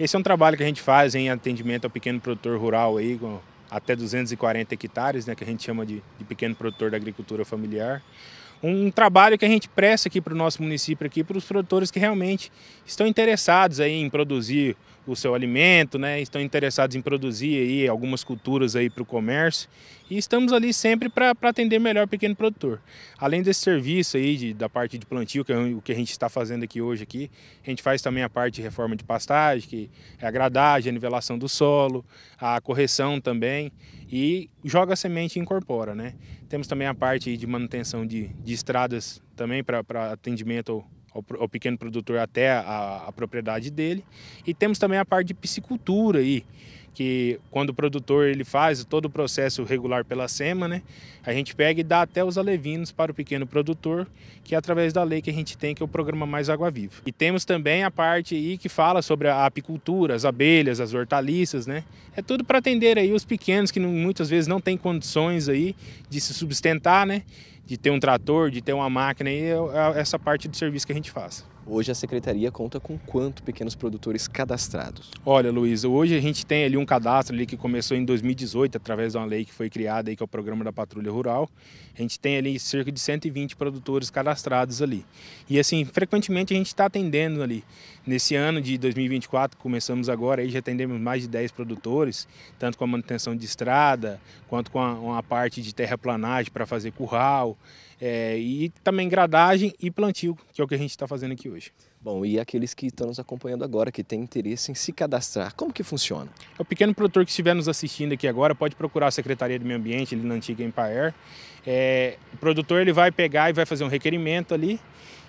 Esse é um trabalho que a gente faz em atendimento ao pequeno produtor rural aí, com até 240 hectares, né, que a gente chama de, de pequeno produtor da agricultura familiar um trabalho que a gente presta aqui para o nosso município, aqui para os produtores que realmente estão interessados aí em produzir o seu alimento, né? estão interessados em produzir aí algumas culturas aí para o comércio e estamos ali sempre para atender melhor o pequeno produtor. Além desse serviço aí de, da parte de plantio, que é o que a gente está fazendo aqui hoje aqui, a gente faz também a parte de reforma de pastagem, que é a gradagem, a nivelação do solo, a correção também e joga a semente e incorpora. Né? Temos também a parte de manutenção de, de estradas também para atendimento ao, ao, pequeno produtor até a, a, propriedade dele. E temos também a parte de piscicultura aí, que quando o produtor ele faz todo o processo regular pela SEMA, né, a gente pega e dá até os alevinos para o pequeno produtor, que é através da lei que a gente tem, que é o programa Mais Água Viva. E temos também a parte aí que fala sobre a apicultura, as abelhas, as hortaliças, né? É tudo para atender aí os pequenos que muitas vezes não têm condições aí de se sustentar, né? de ter um trator, de ter uma máquina, e é é essa parte do serviço que a gente faz. Hoje a secretaria conta com quanto pequenos produtores cadastrados? Olha, Luiz, hoje a gente tem ali um, cadastro ali que começou em 2018 através de uma lei que foi criada aí que é o programa da patrulha rural. A gente tem ali cerca de 120 produtores cadastrados ali. E assim, frequentemente a gente está atendendo ali. Nesse ano de 2024 começamos agora aí já atendemos mais de 10 produtores, tanto com a manutenção de estrada, quanto com a, uma parte de terraplanagem para fazer curral, é, e também gradagem e plantio, que é o que a gente está fazendo aqui hoje. Bom, e aqueles que estão nos acompanhando agora, que têm interesse em se cadastrar, como que funciona? É o pequeno produtor que estiver nos assistindo aqui agora pode procurar a Secretaria do Meio Ambiente, ali na antiga Empire. É, o produtor ele vai pegar e vai fazer um requerimento ali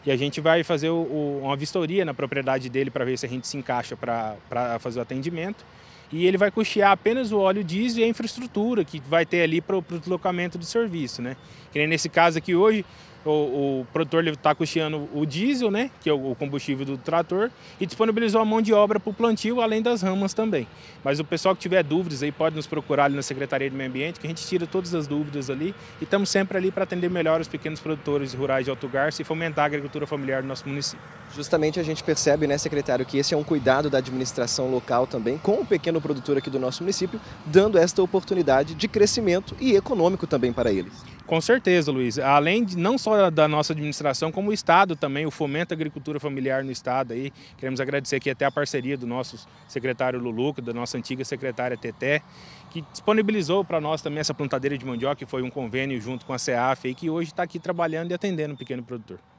e a gente vai fazer o, o, uma vistoria na propriedade dele para ver se a gente se encaixa para fazer o atendimento. E ele vai custear apenas o óleo diesel e a infraestrutura que vai ter ali para o deslocamento do serviço. Né? Que nesse caso aqui hoje, o, o produtor está custeando o diesel, né, que é o, combustível do trator, e disponibilizou a mão de obra para o plantio, além das ramas também. Mas o pessoal que tiver dúvidas aí pode nos procurar ali na Secretaria do Meio Ambiente, que a gente tira todas as dúvidas ali e estamos sempre ali para atender melhor os pequenos produtores rurais de Alto Garça e fomentar a agricultura familiar do nosso município. Justamente a gente percebe, né, secretário, que esse é um cuidado da administração local também com o pequeno produtor aqui do nosso município, dando esta oportunidade de crescimento e econômico também para eles. Com certeza, Luiz. Além de não só da nossa administração, como o Estado também, o fomento à agricultura familiar no Estado aí. Queremos agradecer aqui até a parceria do nosso secretário Luluco, da nossa antiga secretária Teté, que disponibilizou para nós também essa plantadeira de mandioca, que foi um convênio junto com a CEAF, que hoje está aqui trabalhando e atendendo o pequeno produtor.